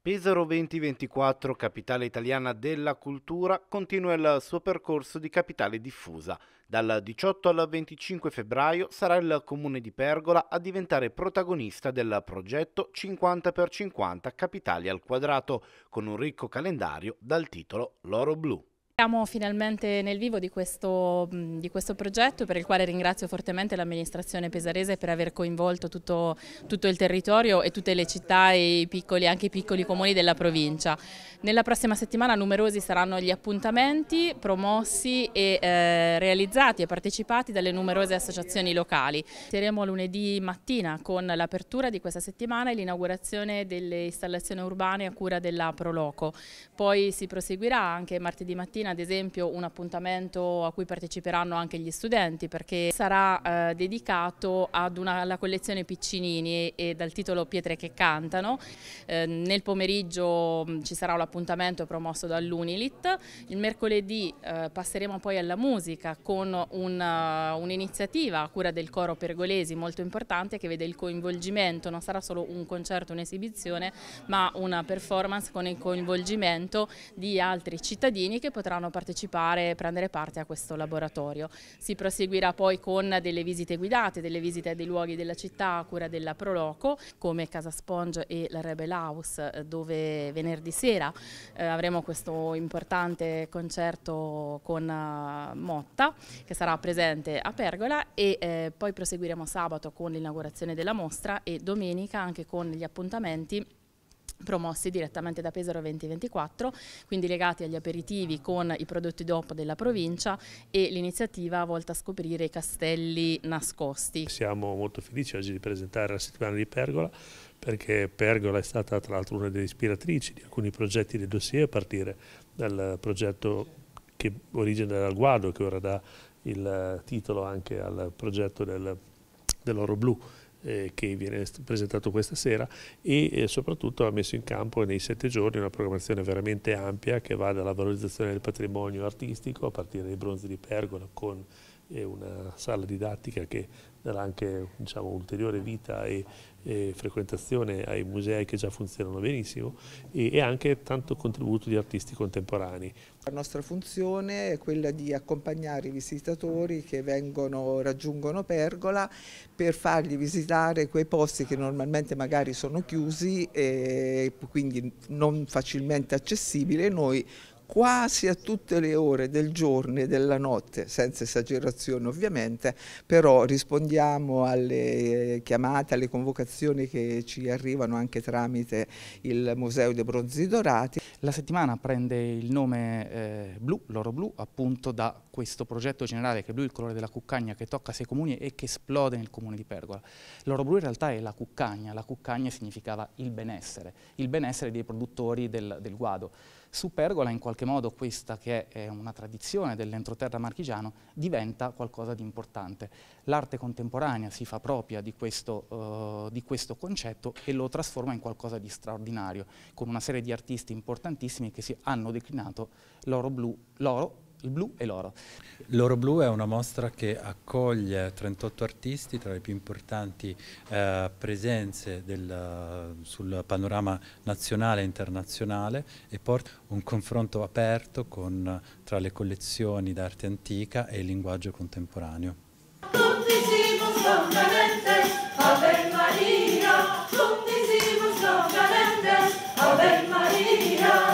Pesaro 2024, capitale italiana della cultura, continua il suo percorso di capitale diffusa. Dal 18 al 25 febbraio sarà il comune di Pergola a diventare protagonista del progetto 50x50 Capitali al quadrato, con un ricco calendario dal titolo L'oro blu. Siamo finalmente nel vivo di questo, di questo, progetto per il quale ringrazio fortemente l'amministrazione pesarese per aver coinvolto tutto, tutto, il territorio e tutte le città e i piccoli, anche i piccoli comuni della provincia. Nella prossima settimana numerosi saranno gli appuntamenti promossi e eh, realizzati e partecipati dalle numerose associazioni locali. Saremo lunedì mattina con l'apertura di questa settimana e l'inaugurazione delle installazioni urbane a cura della Proloco. Poi si proseguirà anche martedì mattina mattina ad esempio un appuntamento a cui parteciperanno anche gli studenti perché sarà eh, dedicato una, alla collezione Piccinini e, e, dal titolo Pietre che cantano. Eh, nel pomeriggio mm, ci sarà l'appuntamento promosso dall'Unilit. Il mercoledì eh, passeremo poi alla musica con eh, un'iniziativa un a cura del coro pergolesi molto importante che vede il coinvolgimento, non sarà solo un concerto, un'esibizione ma una performance con il coinvolgimento di altri cittadini che potranno potranno partecipare e prendere parte a questo laboratorio. Si proseguirà poi con delle visite guidate, delle visite dei luoghi della città a cura della Proloco, come Casa Sponge e la Rebel House, eh, dove venerdì sera eh, avremo questo importante concerto con uh, Motta, che sarà presente a Pergola, e eh, poi proseguiremo sabato con l'inaugurazione della mostra e domenica anche con gli appuntamenti promossi direttamente da Pesaro 2024, quindi legati agli aperitivi con i prodotti DOP della provincia e l'iniziativa volta a scoprire i castelli nascosti. Siamo molto felici oggi di presentare la settimana di Pergola perché Pergola è stata tra l'altro una delle ispiratrici di alcuni progetti del dossier a partire dal progetto che origina dal Guado che ora dà il titolo anche al progetto del, dell'Oro Blu eh, che viene presentato questa sera e eh, soprattutto ha messo in campo nei sette giorni una programmazione veramente ampia che va dalla valorizzazione del patrimonio artistico a partire dai bronzi di pergola con è una sala didattica che darà anche diciamo, ulteriore vita e, e, frequentazione ai musei che già funzionano benissimo e, e, anche tanto contributo di artisti contemporanei. La nostra funzione è quella di accompagnare i visitatori che vengono, raggiungono Pergola per fargli visitare quei posti che normalmente magari sono chiusi e quindi non facilmente accessibili. Noi quasi a tutte le ore del giorno e della notte, senza esagerazione ovviamente, però rispondiamo alle eh, chiamate, alle convocazioni che ci arrivano anche tramite il Museo dei Bronzi Dorati. La settimana prende il nome eh, blu, l'oro blu, appunto da questo progetto generale che è blu il colore della cuccagna che tocca sei comuni e che esplode nel comune di Pergola. L'oro blu in realtà è la cuccagna, la cuccagna significava il benessere, il benessere dei produttori del, del guado su Pergola, in qualche modo questa che è una tradizione dell'entroterra marchigiano diventa qualcosa di importante. L'arte contemporanea si fa propria di questo, uh, di questo, concetto e lo trasforma in qualcosa di straordinario, con una serie di artisti importantissimi che hanno declinato l'oro blu, l'oro il blu e l'oro. L'oro blu è una mostra che accoglie 38 artisti tra le più importanti eh, presenze del, sul panorama nazionale e internazionale e porta un confronto aperto con, tra le collezioni d'arte antica e il linguaggio contemporaneo.